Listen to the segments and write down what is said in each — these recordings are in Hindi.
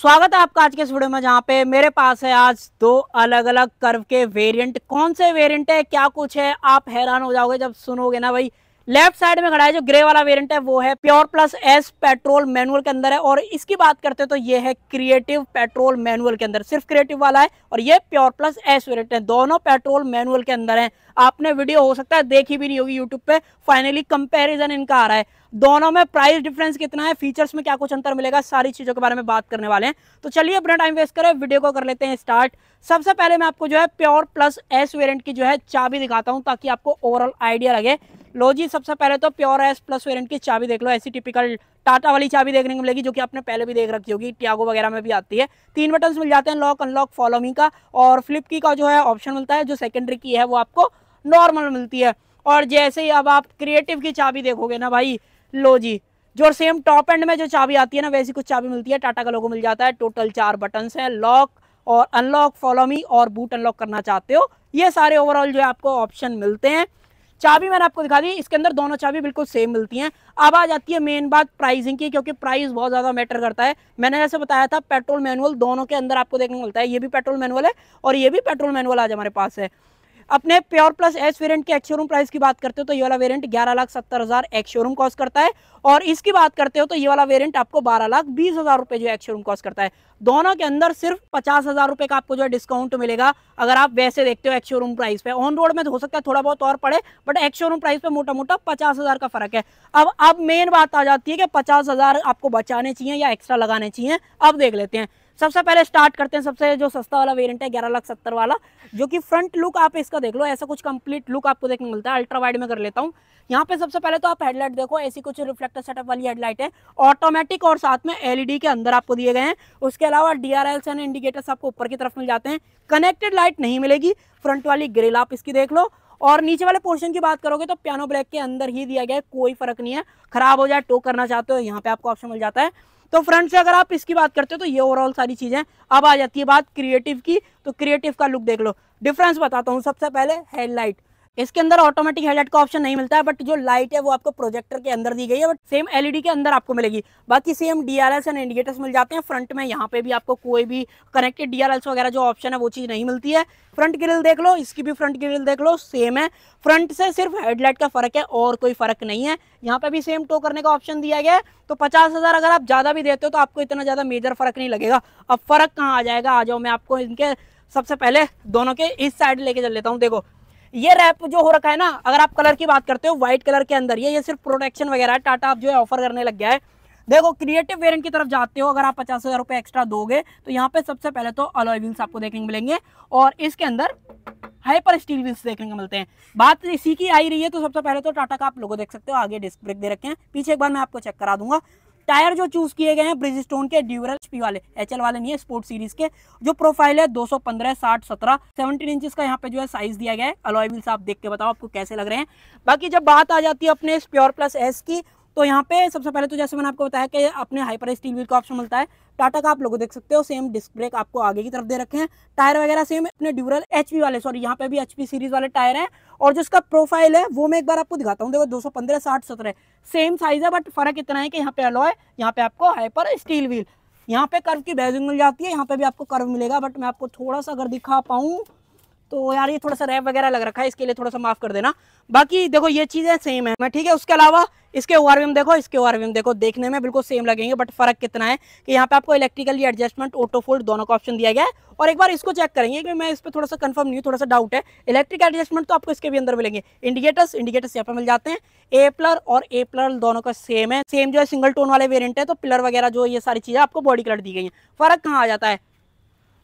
स्वागत है आपका आज के इस वीडियो में जहाँ पे मेरे पास है आज दो अलग अलग कर्व के वेरिएंट कौन से वेरिएंट है क्या कुछ है आप हैरान हो जाओगे जब सुनोगे ना भाई लेफ्ट साइड में खड़ा है जो ग्रे वाला वेरिएंट है वो है pure plus S petrol manual के अंदर है और इसकी बात करते हैं तो ये है क्रिएटिव पेट्रोल मैनुअल के अंदर सिर्फ क्रिएटिव वाला है और ये प्योर प्लस एस वेरिएंट है दोनों पेट्रोल मैनुअल के अंदर है आपने वीडियो हो सकता है देखी भी नहीं होगी यूट्यूब पे फाइनली कंपेरिजन इनका आ रहा है दोनों में प्राइस डिफरेंस कितना है फीचर्स में क्या कुछ अंतर मिलेगा सारी चीज़ों के बारे में बात करने वाले हैं तो चलिए अपना टाइम वेस्ट करें वीडियो को कर लेते हैं स्टार्ट सबसे पहले मैं आपको जो है प्योर प्लस एस वेरिएंट की जो है चाबी दिखाता हूँ ताकि आपको ओवरऑल आइडिया लगे लो जी सबसे पहले तो प्योर एस प्लस वेरियंट की चाबी देख लो ऐसी टिपिकल टाटा वाली चाबी देखने को मिलेगी जो कि आपने पहले भी देख रखी होगी टियागो वगैरह में भी आती है तीन बटन्स मिल जाते हैं लॉक अनलॉक फॉलोमी का और फ्लिप की का जो है ऑप्शन मिलता है जो सेकेंडरी की है वो आपको नॉर्मल मिलती है और जैसे ही अब आप क्रिएटिव की चाबी देखोगे ना भाई लो जी जो सेम टॉप एंड में जो चाबी आती है ना वैसी कुछ चाबी मिलती है टाटा का लोगो मिल जाता है टोटल चार बटन्स हैं लॉक और अनलॉक फॉलोमी और बूट अनलॉक करना चाहते हो ये सारे ओवरऑल जो है आपको ऑप्शन मिलते हैं चाबी मैंने आपको दिखा दी इसके अंदर दोनों चाबी बिल्कुल सेम मिलती हैं अब आ जाती है मेन बात प्राइसिंग की क्योंकि प्राइस बहुत ज़्यादा मैटर करता है मैंने जैसे बताया था पेट्रोल मैनुअल दोनों के अंदर आपको देखने को मिलता है ये भी पेट्रोल मैनुअल है और ये भी पेट्रोल मैनुअल आज हमारे पास है अपने प्योर प्लस एस वेरिएंट के एक्शोरूम प्राइस की बात करते हो तो ये वाला वेरिएंट ग्यारह लाख सत्तर हज़ार एक्शोरूम कॉस्ट करता है और इसकी बात करते हो तो ये वाला वेरिएंट आपको बारह लाख बीस हज़ार रुपए जो शोरूम कॉस्ट करता है दोनों के अंदर सिर्फ पचास हज़ार रुपए का आपको जो है डिस्काउंट मिलेगा अगर आप वैसे देखते हो एक्शोरूम प्राइस पे ऑन रोड में तो हो सकता है थोड़ा बहुत और पड़े बट शोरूम प्राइस पे मोटा मोटा पचास हज़ार का फ़र्क है अब अब मेन बात आ जाती है कि पचास हज़ार आपको बचाने चाहिए या एक्स्ट्रा लगाने चाहिए अब देख लेते हैं सबसे पहले स्टार्ट करते हैं सबसे जो सस्ता वाला वेरियंट है ग्यारह लाख सत्तर वाला जो कि फ्रंट लुक आप इसका देख लो ऐसा कुछ कंप्लीट लुक आपको देखने मिलता है अल्ट्रा वाइड में कर लेता हूँ यहाँ पे सबसे पहले तो आप हेडलाइट देखो ऐसी कुछ रिफ्लेक्टर सेटअप वाली हेडलाइट है ऑटोमेटिक और साथ में एलईडी के अंदर आपको दिए गए हैं उसके अलावा D R L and indicators आपको ऊपर की तरफ मिल जाते हैं कनेक्टेड लाइट नहीं मिलेगी फ्रंट वाली ग्रिल आप इसकी देख लो और नीचे वाले पोर्शन की बात करोगे तो पियानो ब्लैक के अंदर ही दिया गया है कोई फर्क नहीं है खराब हो जाए टो करना चाहते हो यहाँ पे आपको ऑप्शन मिल जाता है तो फ्रंट से अगर आप इसकी बात करते हो तो ये ओवरऑल सारी चीज़ें अब आ जाती है बात क्रिएटिव की तो क्रिएटिव का लुक देख लो डिफरेंस बताता हूँ सबसे पहले हेडलाइट इसके अंदर ऑटोमेटिक हेडलाइट का ऑप्शन नहीं मिलता है बट जो लाइट है वो आपको प्रोजेक्टर के अंदर दी गई है बट सेम एलईडी के अंदर आपको मिलेगी बाकी सेम डीआरएस एंड इंडिकेटर्स मिल जाते हैं फ्रंट में यहाँ पे भी आपको कोई भी कनेक्टेड डीआरएस वगैरह जो ऑप्शन है वो चीज़ नहीं मिलती है फ्रंट ग्रिल देख लो इसकी भी फ्रंट ग्रिल देख लो सेम है फ्रंट से सिर्फ हेडलाइट का फर्क है और कोई फर्क नहीं है यहाँ पे भी सेम टो करने का ऑप्शन दिया गया है तो पचास हज़ार अगर आप ज़्यादा भी देते हो तो आपको इतना ज़्यादा मेजर फर्क नहीं लगेगा अब फर्क कहाँ आ जाएगा आ जाओ मैं आपको इनके सबसे पहले दोनों के इस साइड लेके चल लेता हूँ देखो ये रैप जो हो रखा है ना अगर आप कलर की बात करते हो व्हाइट कलर के अंदर ये ये सिर्फ प्रोटेक्शन वगैरह है टाटा आप जो है ऑफर करने लग गया है देखो क्रिएटिव वेरिएंट की तरफ जाते हो अगर आप पचास हज़ार रुपये एक्स्ट्रा दोगे तो यहाँ पे सबसे पहले तो अलॉय व्हील्स आपको देखने को मिलेंगे और इसके अंदर हाइपर स्टील व्हील्स देखने को मिलते हैं बात इसी की आई रही है तो सबसे पहले तो टाटा का आप लोगों देख सकते हो आगे डिस्क ब्रेक दे रखे हैं पीछे एक बार मैं आपको चेक करा दूंगा टायर जो चूज किए गए हैं स्टोन के ड्यूरल पी वाले एच वाले नहीं है स्पोर्ट सीरीज के जो प्रोफाइल है 215 साठ सत्रह 17 इंचेस का यहाँ पे जो है साइज दिया गया है अलॉयल्स आप देख के बताओ आपको कैसे लग रहे हैं बाकी जब बात आ जाती है अपने प्योर प्लस एस की तो यहाँ पे सबसे पहले तो जैसे मैंने आपको बताया कि अपने हाइपर स्टील व्हील का ऑप्शन मिलता है टाटा का आप लोगों देख सकते हो सेम डिस्क ब्रेक आपको आगे की तरफ दे रखे हैं टायर वगैरह सेम अपने ड्यूरल एच वाले सॉरी यहाँ पे भी एच सीरीज वाले टायर हैं और जो इसका प्रोफाइल है वो मैं एक बार आपको दिखाता हूँ देखो दो सौ पंद्रह साठ सत्रह सेम साइज है बट फर्क इतना है कि यहाँ पे अलॉय यहाँ पे आपको हाइपर स्टील व्हील यहाँ पे कर्व की बैजिंग मिल जाती है यहाँ पे भी आपको कर्व मिलेगा बट मैं आपको थोड़ा सा अगर दिखा पाऊँ तो यार ये थोड़ा सा रैप वगैरह लग रखा है इसके लिए थोड़ा सा माफ़ कर देना बाकी देखो ये चीज़ें सेम है मैं ठीक है उसके अलावा इसके ओ देखो इसके ओ देखो देखने में बिल्कुल सेम लगेंगे बट फर्क कितना है कि यहाँ पे आपको इलेक्ट्रिकली एडजस्टमेंट ऑटो फोल्ड दोनों का ऑप्शन दिया गया है और एक बार इसको चेक करेंगे कि मैं इस पर थोड़ा सा कंफर्म नहीं थोड़ा सा डाउट है इलेक्ट्रिक एडजस्टमेंट तो आपको इसके भी अंदर मिलेंगे इंडिकेटर्स इंडिकेटर्स यहाँ पर मिल जाते हैं ए प्लर और ए प्लर दोनों का सेम है सेम जो है सिंगल टोन वाले वेरियंट है तो पिलर वगैरह जो ये सारी चीज़ें आपको बॉडी कलर दी गई है फर्क कहाँ आ जाता है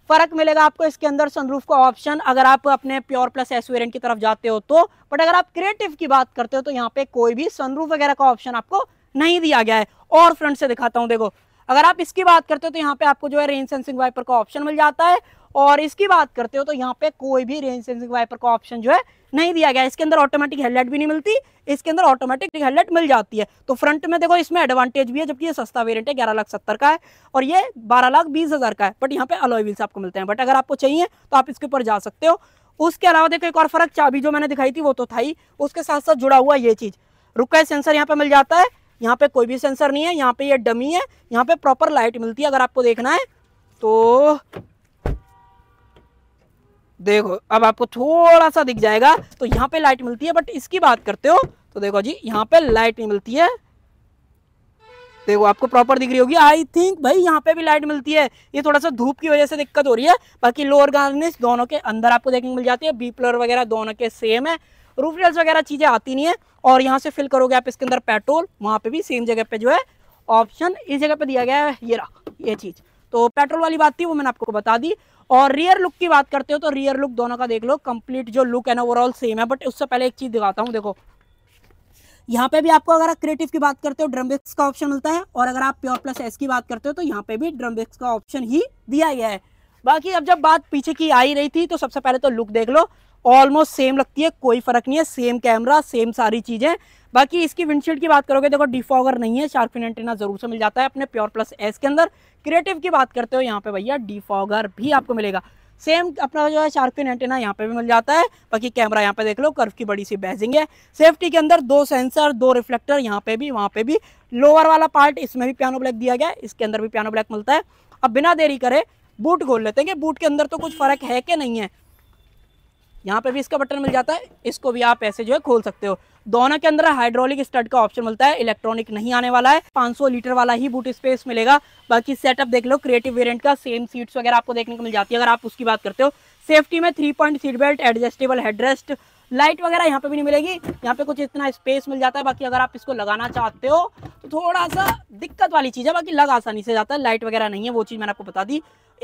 फर्क मिलेगा आपको इसके अंदर सनरूफ का ऑप्शन अगर आप अपने प्योर प्लस एस वेरियंट की तरफ जाते हो तो बट अगर आप क्रिएटिव की बात करते हो तो यहाँ पे कोई भी सनरूफ वगैरह का ऑप्शन आपको नहीं दिया गया है और फ्रंट से दिखाता हूँ देखो अगर आप इसकी बात करते हो तो यहाँ पे आपको जो है रेन सेंसिंग वाइपर का ऑप्शन मिल जाता है और इसकी बात करते हो तो यहाँ पे कोई भी रेंज सेंसिंग वाइपर का ऑप्शन जो है नहीं दिया गया इसके अंदर ऑटोमेटिक हेडलाइट भी नहीं मिलती इसके अंदर ऑटोमेटिक हेडलाइट मिल जाती है तो फ्रंट में देखो इसमें एडवांटेज भी है जबकि ये सस्ता वेरियंट है ग्यारह लाख सत्तर का है और ये बारह लाख बीस हज़ार का है बट यहाँ पे अलॉय व्हील्स आपको मिलते हैं बट अगर आपको चाहिए तो आप इसके ऊपर जा सकते हो उसके अलावा देखो एक और फर्क चाबी जो मैंने दिखाई थी वो तो था ही उसके साथ साथ जुड़ा हुआ ये चीज़ रुका सेंसर यहाँ पे मिल जाता है यहाँ पे कोई भी सेंसर नहीं है यहाँ पे ये डमी है यहाँ पे प्रॉपर लाइट मिलती है अगर आपको देखना है तो देखो अब आपको थोड़ा सा दिख जाएगा तो यहाँ पे लाइट मिलती है बट इसकी बात करते हो तो देखो जी यहाँ पे लाइट नहीं मिलती है देखो आपको प्रॉपर दिख रही होगी आई थिंक भाई यहाँ पे भी लाइट मिलती है ये थोड़ा सा धूप की वजह से दिक्कत हो रही है बाकी लोअर गार्निश दोनों के अंदर आपको देखने मिल जाती है बी प्लर वगैरह दोनों के सेम है रूफ रेल्स वगैरह चीज़ें आती नहीं है और यहाँ से फिल करोगे आप इसके अंदर पेट्रोल वहां पे भी सेम जगह पे जो है ऑप्शन इस जगह पे दिया गया है ये रहा ये चीज़ तो पेट्रोल वाली बात थी वो मैंने आपको बता दी और रियर लुक की बात करते हो तो रियर लुक दोनों का देख लो कंप्लीट जो लुक है ना ओवरऑल सेम है बट उससे पहले एक चीज़ दिखाता हूँ देखो यहाँ पे भी आपको अगर आप क्रिएटिव की बात करते हो ड्रम ब्रेक्स का ऑप्शन मिलता है और अगर आप प्योर प्लस एस की बात करते हो तो यहाँ पे भी ड्रम ब्रेक्स का ऑप्शन ही दिया गया है बाकी अब जब बात पीछे की आई रही थी तो सबसे पहले तो लुक देख लो ऑलमोस्ट सेम लगती है कोई फर्क नहीं है सेम कैमरा सेम सारी चीज़ें बाकी इसकी विंडशील्ड की बात करोगे देखो डिफॉगर नहीं है शार्फिन एंटीना जरूर से मिल जाता है अपने प्योर प्लस एस के अंदर क्रिएटिव की बात करते हो यहाँ पे भैया डिफॉगर भी आपको मिलेगा सेम अपना जो है शार्क एंटीना यहाँ पे भी मिल जाता है बाकी कैमरा यहाँ पे देख लो कर्फ की बड़ी सी बैजिंग है सेफ्टी के अंदर दो सेंसर दो रिफ्लेक्टर यहाँ पे भी वहाँ पे भी लोअर वाला पार्ट इसमें भी पियानो ब्लैक दिया गया इसके अंदर भी पियानो ब्लैक मिलता है अब बिना देरी करे बूट खोल लेते हैं कि बूट के अंदर तो कुछ फ़र्क है कि नहीं है यहाँ पे भी इसका बटन मिल जाता है इसको भी आप ऐसे जो है खोल सकते हो दोनों के अंदर हाइड्रोलिक स्टड का ऑप्शन मिलता है इलेक्ट्रॉनिक नहीं आने वाला है 500 लीटर वाला ही बूट स्पेस मिलेगा बाकी सेटअप देख लो क्रिएटिव वेरिएंट का सेम सीट्स वगैरह आपको देखने को मिल जाती है अगर आप उसकी बात करते हो सेफ्टी में three point seat belt adjustable headrest light वगैरह यहाँ पे भी नहीं मिलेगी यहाँ पे कुछ इतना स्पेस मिल जाता है बाकी अगर आप इसको लगाना चाहते हो तो थोड़ा सा दिक्कत वाली चीज़ है बाकी लग आसानी से जाता है लाइट वगैरह नहीं है वो चीज़ मैंने आपको बता दी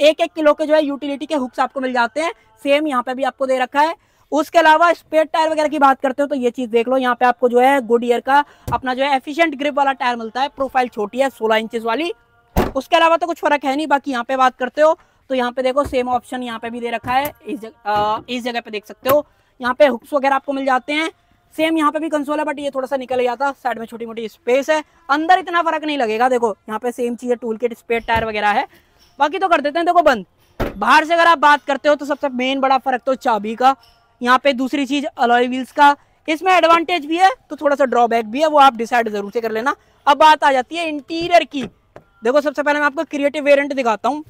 एक एक किलो के जो है यूटिलिटी के हुक्स आपको मिल जाते हैं सेम यहाँ पे भी आपको दे रखा है उसके अलावा स्पेड टायर वगैरह की बात करते हो तो ये चीज देख लो यहाँ पे आपको जो है गुड ईयर का अपना जो है एफिशियंट ग्रिप वाला टायर मिलता है प्रोफाइल छोटी है सोलह इंचेस वाली उसके अलावा तो कुछ फर्क है नहीं बाकी यहाँ पे बात करते हो तो यहाँ पे देखो सेम ऑप्शन यहाँ पे भी दे रखा है इस इस जगह पे देख सकते हो यहाँ पे हुक्स वगैरह आपको मिल जाते हैं सेम यहाँ पे भी कंसोल है बट ये थोड़ा सा निकल गया था साइड में छोटी मोटी स्पेस है अंदर इतना फर्क नहीं लगेगा देखो यहाँ पे सेम चीज़ है टूल किट स्पेड टायर वगैरह है बाकी तो कर देते हैं देखो बंद बाहर से अगर आप बात करते हो तो सबसे मेन बड़ा फर्क तो चाबी का यहाँ पे दूसरी चीज अलॉय व्हील्स का इसमें एडवांटेज भी है तो थोड़ा सा ड्रॉबैक भी है वो आप डिसाइड जरूर से कर लेना अब बात आ जाती है इंटीरियर की देखो सबसे पहले मैं आपको क्रिएटिव वेरियंट दिखाता हूँ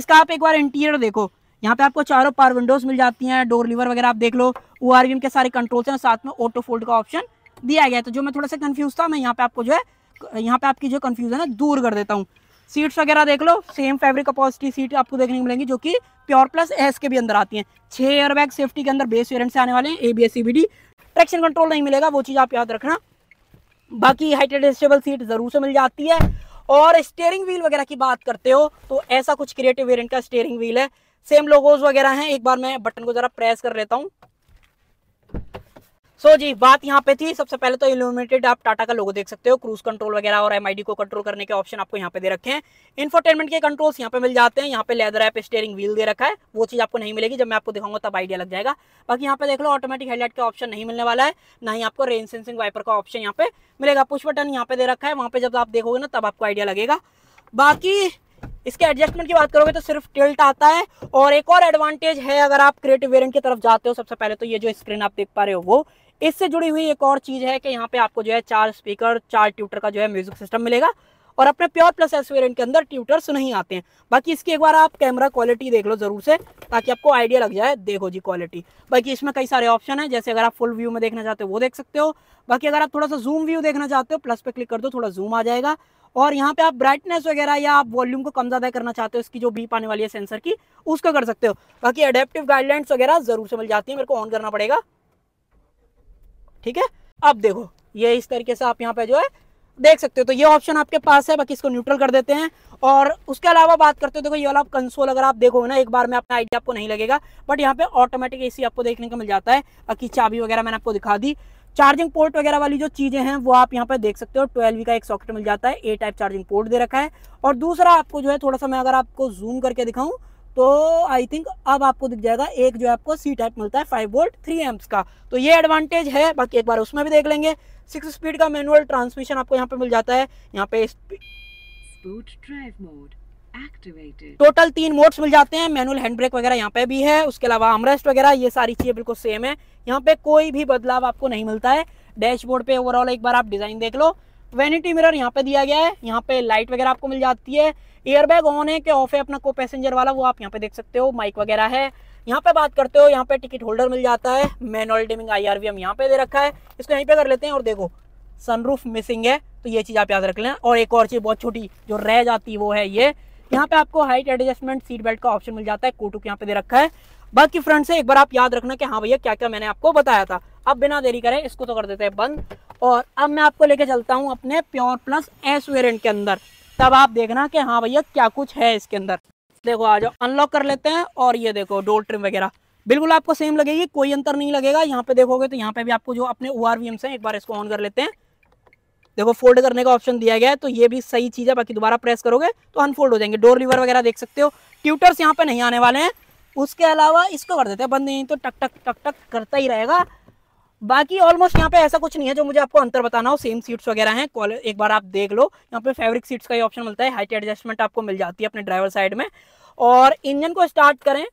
इसका आप एक बार इंटीरियर देखो यहाँ पे आपको चारों पार विंडोज मिल जाती हैं डोर लीवर वगैरह आप देख लो ओ आर के सारे कंट्रोल्स हैं साथ में ऑटो फोल्ड का ऑप्शन दिया गया है तो जो मैं थोड़ा सा कंफ्यूज था मैं यहाँ पे आपको जो है यहाँ पे आपकी जो कन्फ्यूजन है दूर कर देता हूँ सीट्स वगैरह देख लो सेम फैब्रिक अपॉजिटी सीट आपको देखने को मिलेंगी जो कि प्योर प्लस एस के भी अंदर आती हैं छह एयरबैग सेफ्टी के अंदर बेस वेरियंट से आने वाले हैं A B S C traction control नहीं मिलेगा वो चीज़ आप याद रखना बाकी हाइट एडजस्टेबल सीट ज़रूर से मिल जाती है और स्टेयरिंग व्हील वगैरह की बात करते हो तो ऐसा कुछ क्रिएटिव वेरिएंट का स्टेयरिंग व्हील है सेम लोगोज वगैरह हैं एक बार मैं बटन को ज़रा प्रेस कर लेता हूँ सो so जी बात यहाँ पे थी सबसे पहले तो इल्यूमिनेटेड आप टाटा का लोगो देख सकते हो क्रूज कंट्रोल वगैरह और एमआईडी को कंट्रोल करने के ऑप्शन आपको यहाँ पे दे रखे हैं इन्फोटेनमेंट के कंट्रोल्स यहाँ पे मिल जाते हैं यहाँ पे लेदर ऐप स्टेयरिंग व्हील दे रखा है वो चीज आपको नहीं मिलेगी जब मैं आपको दिखाऊंगा तब आइडिया लग जाएगा बाकी यहाँ पे देख लो ऑटोमेटिक हेडलाइट का ऑप्शन नहीं मिलने वाला है ना ही आपको रेन सेंसिंग वाइपर का ऑप्शन यहाँ पे मिलेगा पुष बटन यहाँ पे दे रखा है वहाँ पे जब आप देखोगे ना तब आपको आइडिया लगेगा बाकी इसके एडजस्टमेंट की बात करोगे तो सिर्फ टिल्ट आता है और एक और एडवांटेज है अगर आप क्रिएटिव वेरिएंट की तरफ जाते हो सबसे पहले तो ये जो स्क्रीन आप देख पा रहे हो वो इससे जुड़ी हुई एक और चीज़ है कि यहाँ पे आपको जो है चार स्पीकर चार ट्यूटर का जो है म्यूजिक सिस्टम मिलेगा और अपने प्योर प्लस एस वेरियंट के अंदर ट्यूटर्स नहीं आते हैं बाकी इसकी एक बार आप कैमरा क्वालिटी देख लो ज़रूर से ताकि आपको आइडिया लग जाए देखो जी क्वालिटी बाकी इसमें कई सारे ऑप्शन है जैसे अगर आप फुल व्यू में देखना चाहते हो वो देख सकते हो बाकी अगर आप थोड़ा सा जूम व्यू देखना चाहते हो प्लस पे क्लिक कर दो थोड़ा जूम आ जाएगा और यहाँ पे आप ब्राइटनेस वगैरह या आप वॉल्यूम को कम ज़्यादा करना चाहते हो इसकी जो बीप आने वाली है सेंसर की उसका कर सकते हो बाकी अडेप्टिव गाइडलाइंस वगैरह ज़रूर से मिल जाती है मेरे को ऑन करना पड़ेगा ठीक है अब देखो ये इस तरीके से आप यहाँ पे जो है देख सकते हो तो ये ऑप्शन आपके पास है बाकी इसको न्यूट्रल कर देते हैं और उसके अलावा बात करते हो देखो ये वाला कंसोल अगर आप देखोगे ना एक बार में अपना आईडी आपको नहीं लगेगा बट यहाँ पे ऑटोमेटिक एसी आपको देखने को मिल जाता है बाकी चाबी वगैरह मैंने आपको दिखा दी चार्जिंग पोर्ट वगैरह वाली जो चीज़ें हैं वो आप यहाँ पे देख सकते हो ट्वेल्व का एक सॉकेट मिल जाता है ए टाइप चार्जिंग पोर्ट दे रखा है और दूसरा आपको जो है थोड़ा सा मैं अगर आपको जूम करके दिखाऊँ तो आई थिंक अब आपको दिख जाएगा एक जो आपको सी टाइप मिलता है फाइव वोल्ट थ्री एम्स का तो ये एडवांटेज है बाकी एक बार उसमें भी देख लेंगे सिक्स स्पीड का मैनुअल ट्रांसमिशन आपको यहाँ पे मिल जाता है यहाँ पे टोटल तीन मोड्स मिल जाते हैं मैनुअल हैंड ब्रेक वगैरह यहाँ पे भी है उसके अलावा आमरेस्ट वगैरह ये सारी चीज़ें बिल्कुल सेम है यहाँ पे कोई भी बदलाव आपको नहीं मिलता है डैशबोर्ड पे ओवरऑल एक बार आप डिज़ाइन देख लो वेनिटी मिरर यहाँ पे दिया गया है यहाँ पे लाइट वगैरह आपको मिल जाती है एयरबैग ऑन है कि ऑफ है अपना को पैसेंजर वाला वो आप यहाँ पे देख सकते हो माइक वगैरह है यहाँ पे बात करते हो यहाँ पे टिकट होल्डर मिल जाता है मैनुअल डिमिंग आई आर यहाँ पे दे रखा है इसको यहीं पे कर लेते हैं और देखो सनरूफ मिसिंग है तो ये चीज़ आप याद रख लें और एक और चीज़ बहुत छोटी जो रह जाती है वो है ये यहाँ पे आपको हाइट एडजस्टमेंट सीट बेल्ट का ऑप्शन मिल जाता है कोटुक यहाँ पे दे रखा है बाकी फ्रंट से एक बार आप याद रखना कि हाँ भैया क्या क्या मैंने आपको बताया था अब बिना देरी करें इसको तो कर देते हैं बंद और अब मैं आपको लेके चलता हूँ अपने प्योर प्लस एस वेरियंट के अंदर तब आप देखना कि हाँ भैया क्या कुछ है इसके अंदर देखो आ जाओ अनलॉक कर लेते हैं और ये देखो डोर ट्रिम वगैरह बिल्कुल आपको सेम लगेगी कोई अंतर नहीं लगेगा यहाँ पे देखोगे तो यहाँ पे भी आपको जो अपने ओ आर वी एक बार इसको ऑन कर लेते हैं देखो फोल्ड करने का ऑप्शन दिया गया है तो ये भी सही चीज़ है बाकी दोबारा प्रेस करोगे तो अनफोल्ड हो जाएंगे डोर लीवर वगैरह देख सकते हो ट्यूटर्स यहाँ पे नहीं आने वाले हैं उसके अलावा इसको कर देते हैं बंद नहीं तो टक टक टक टक करता ही रहेगा बाकी ऑलमोस्ट यहाँ पे ऐसा कुछ नहीं है जो मुझे आपको अंतर बताना हो सेम सीट्स वगैरह हैं एक बार आप देख लो यहाँ पे फैब्रिक सीट्स का ही ऑप्शन मिलता है हाइट एडजस्टमेंट आपको मिल जाती है अपने ड्राइवर साइड में और इंजन को स्टार्ट करें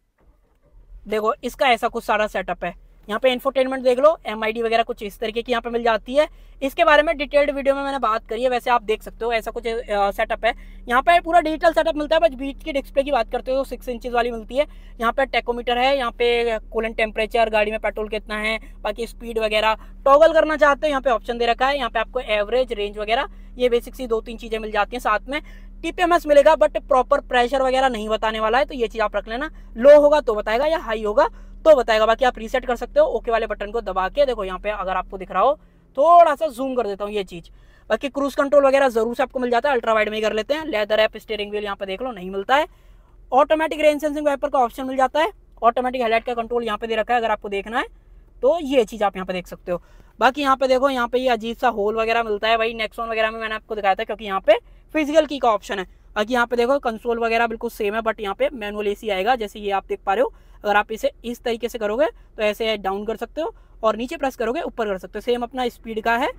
देखो इसका ऐसा कुछ सारा सेटअप है यहाँ पे इन्फोटेनमेंट देख लो एम वगैरह कुछ इस तरीके की यहाँ पे मिल जाती है इसके बारे में डिटेल्ड वीडियो में मैंने बात करी है वैसे आप देख सकते हो ऐसा कुछ सेटअप है यहाँ पे पूरा डिजिटल सेटअप मिलता है बस बीच की डिस्प्ले की बात करते हो तो सिक्स इंचज वाली मिलती है यहाँ पे टेकोमीटर है यहाँ पे कूलन टेम्परेचर गाड़ी में पेट्रोल कितना है बाकी स्पीड वगैरह टॉगल करना चाहते हो यहाँ पे ऑप्शन दे रखा है यहाँ पे आपको एवरेज रेंज वगैरह ये बेसिक सी दो तीन चीज़ें मिल जाती हैं साथ में टीपीएमएस मिलेगा बट प्रॉपर प्रेशर वगैरह नहीं बताने वाला है तो ये चीज़ आप रख लेना लो होगा तो बताएगा या हाई होगा तो बताएगा बाकी आप रीसेट कर सकते हो ओके वाले बटन को दबा के देखो यहाँ पे अगर आपको दिख रहा हो थोड़ा सा जूम कर देता हूँ ये चीज़ बाकी क्रूज कंट्रोल वगैरह जरूर से आपको मिल जाता है अल्ट्रा वाइड में ही कर लेते हैं लेदर ऐप स्टेयरिंग व्हील यहाँ पे देख लो नहीं मिलता है ऑटोमेटिक रेन सेंसिंग वाइपर का ऑप्शन मिल जाता है ऑटोमेटिक हेलाइट का कंट्रोल यहाँ पे दे रखा है अगर आपको देखना है तो ये चीज़ आप यहाँ पे देख सकते हो बाकी यहाँ पे देखो यहाँ पे ये अजीब सा होल वगैरह मिलता है भाई नेक्सॉन वगैरह में मैंने आपको दिखाया था क्योंकि यहाँ पे फिजिकल की का ऑप्शन है बाकी यहाँ पे देखो कंसोल वगैरह बिल्कुल सेम है बट यहाँ पे मैनुअल एसी आएगा जैसे ये आप देख पा रहे हो अगर आप इसे इस तरीके से करोगे तो ऐसे डाउन कर सकते हो और नीचे प्रेस करोगे ऊपर कर सकते हो सेम अपना स्पीड का है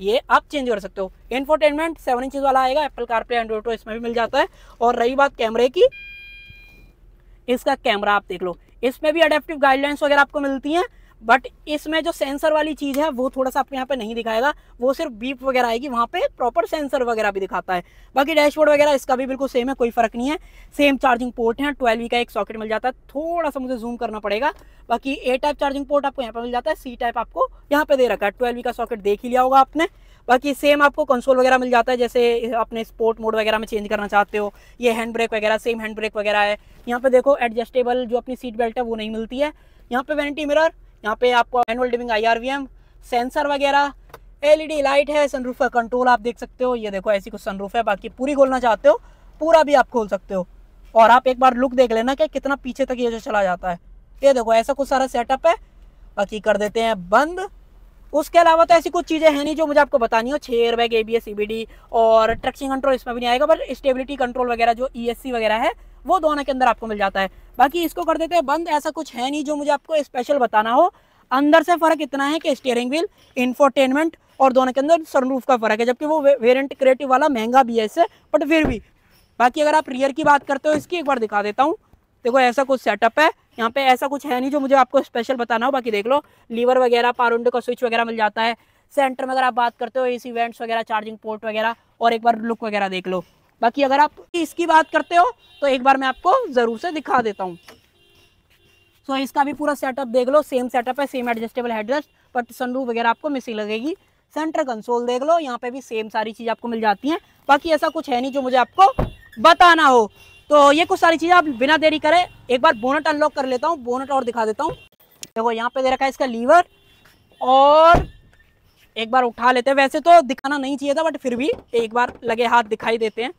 ये आप चेंज कर सकते हो इन्फोटेनमेंट सेवन इंचज वाला आएगा एप्पल कार एंड्रॉइड तो इसमें भी मिल जाता है और रही बात कैमरे की इसका कैमरा आप देख लो इसमें भी अडेप्टिव गाइडलाइंस वगैरह आपको मिलती हैं बट इसमें जो सेंसर वाली चीज़ है वो थोड़ा सा आपको यहाँ पे नहीं दिखाएगा वो सिर्फ बीप वगैरह आएगी वहाँ पे प्रॉपर सेंसर वगैरह भी दिखाता है बाकी डैशबोर्ड वगैरह इसका भी बिल्कुल सेम है कोई फ़र्क नहीं है सेम चार्जिंग पोर्ट है ट्वेल्व का एक सॉकेट मिल जाता है थोड़ा सा मुझे जूम करना पड़ेगा बाकी ए टाइप चार्जिंग पोर्ट आपको यहाँ पर मिल जाता है सी टाइप आपको यहाँ पर दे रखा है ट्वेल्व का सॉकेट देख ही लिया होगा आपने बाकी सेम आपको कंसोल वगैरह मिल जाता है जैसे अपने स्पोर्ट मोड वगैरह में चेंज करना चाहते हो ये हैंड ब्रेक वगैरह सेम हैंड ब्रेक वगैरह है यहाँ पे देखो एडजस्टेबल जो अपनी सीट बेल्ट है वो नहीं मिलती है यहाँ पे वैनिटी मिरर यहाँ पे आपको एनुअल डिविंग आई सेंसर वगैरह एलईडी लाइट e है सनरूफ का कंट्रोल आप देख सकते हो ये देखो ऐसी कुछ सनरूफ है बाकी पूरी खोलना चाहते हो पूरा भी आप खोल सकते हो और आप एक बार लुक देख लेना कि कितना पीछे तक ये जो चला जाता है ये देखो ऐसा कुछ सारा सेटअप है बाकी कर देते हैं बंद उसके अलावा तो ऐसी कुछ चीज़ें हैं नहीं जो मुझे आपको बतानी हो छः बैग ए बी एस और ट्रक्शन कंट्रोल इसमें भी नहीं आएगा बट स्टेबिलिटी कंट्रोल वगैरह जो ई e वगैरह है वो दोनों के अंदर आपको मिल जाता है बाकी इसको कर देते हैं बंद ऐसा कुछ है नहीं जो मुझे आपको स्पेशल बताना हो अंदर से फ़र्क इतना है कि स्टेयरिंग व्हील इन्फोटेनमेंट और दोनों के अंदर सनरूफ का फ़र्क है जबकि वो वेरियंट क्रिएटिव वाला महंगा भी है इससे बट फिर भी बाकी अगर आप रियर की बात करते हो इसकी एक बार दिखा देता हूँ देखो ऐसा कुछ सेटअप है यहाँ पे ऐसा कुछ है नहीं जो मुझे आपको स्पेशल बताना हो बाकी देख लो लीवर वगैरह पारोंडो का स्विच वगैरह मिल जाता है सेंटर में अगर आप बात करते हो ए सी वेंट्स वगैरह चार्जिंग पोर्ट वगैरह और एक बार लुक वगैरह देख लो बाकी अगर आप इसकी बात करते हो तो एक बार मैं आपको ज़रूर से दिखा देता हूँ सो so, इसका भी पूरा सेटअप देख लो सेम सेटअप है same adjustable headrest but sunroof वगैरह आपको मिसिंग लगेगी सेंटर कंसोल देख लो यहाँ पे भी सेम सारी चीज़ आपको मिल जाती है बाकी ऐसा कुछ है नहीं जो मुझे आपको बताना हो तो ये कुछ सारी चीज़ें आप बिना देरी करें एक बार बोनट अनलॉक कर लेता हूँ बोनट और दिखा देता हूँ देखो यहाँ पे दे रखा है इसका लीवर और एक बार उठा लेते हैं वैसे तो दिखाना नहीं चाहिए था बट फिर भी एक बार लगे हाथ दिखाई देते हैं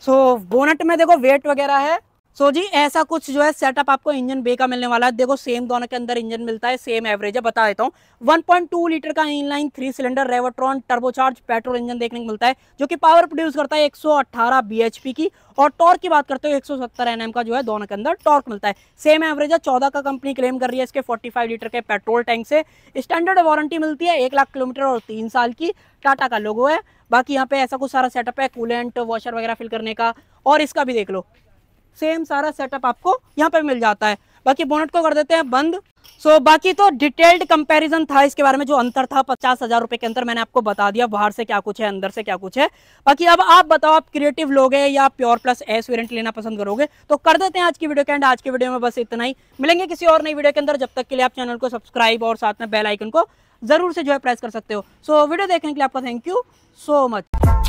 सो so, बोनट में देखो वेट वगैरह है सो so जी ऐसा कुछ जो है सेटअप आपको इंजन बे का मिलने वाला है देखो सेम दोनों के अंदर इंजन मिलता है सेम एवरेज है बता देता हूँ 1.2 लीटर का inline three cylinder Revotron turbocharge petrol engine देखने को मिलता है जो कि पावर प्रोड्यूस करता है 118 बीएचपी की और टॉर्क की बात करते हो 170 एनएम का जो है दोनों के अंदर टॉर्क मिलता है सेम एवरेज है चौदह का कंपनी क्लेम कर रही है इसके फोर्टी लीटर के पेट्रोल टैंक से स्टैंडर्ड वारंटी मिलती है एक लाख किलोमीटर और तीन साल की टाटा का लोगो है बाकी यहाँ पे ऐसा कुछ सारा सेटअप है कूलेंट वॉशर वगैरह फिल करने का और इसका भी देख लो सेम सारा सेटअप आपको यहाँ पर मिल जाता है बाकी बोनट को कर देते हैं बंद सो so, बाकी तो डिटेल्ड कंपैरिजन था इसके बारे में जो अंतर था पचास हजार रुपए के अंदर मैंने आपको बता दिया बाहर से क्या कुछ है अंदर से क्या कुछ है बाकी अब आप बताओ आप क्रिएटिव लोग हैं या प्योर प्लस एस वेरिएंट लेना पसंद करोगे तो कर देते हैं आज की वीडियो के एंड आज की वीडियो में बस इतना ही मिलेंगे किसी और नई वीडियो के अंदर जब तक के लिए आप चैनल को सब्सक्राइब और साथ में बेलाइकन को जरूर से जो है प्रेस कर सकते हो सो so, वीडियो देखने के लिए आपका थैंक यू सो मच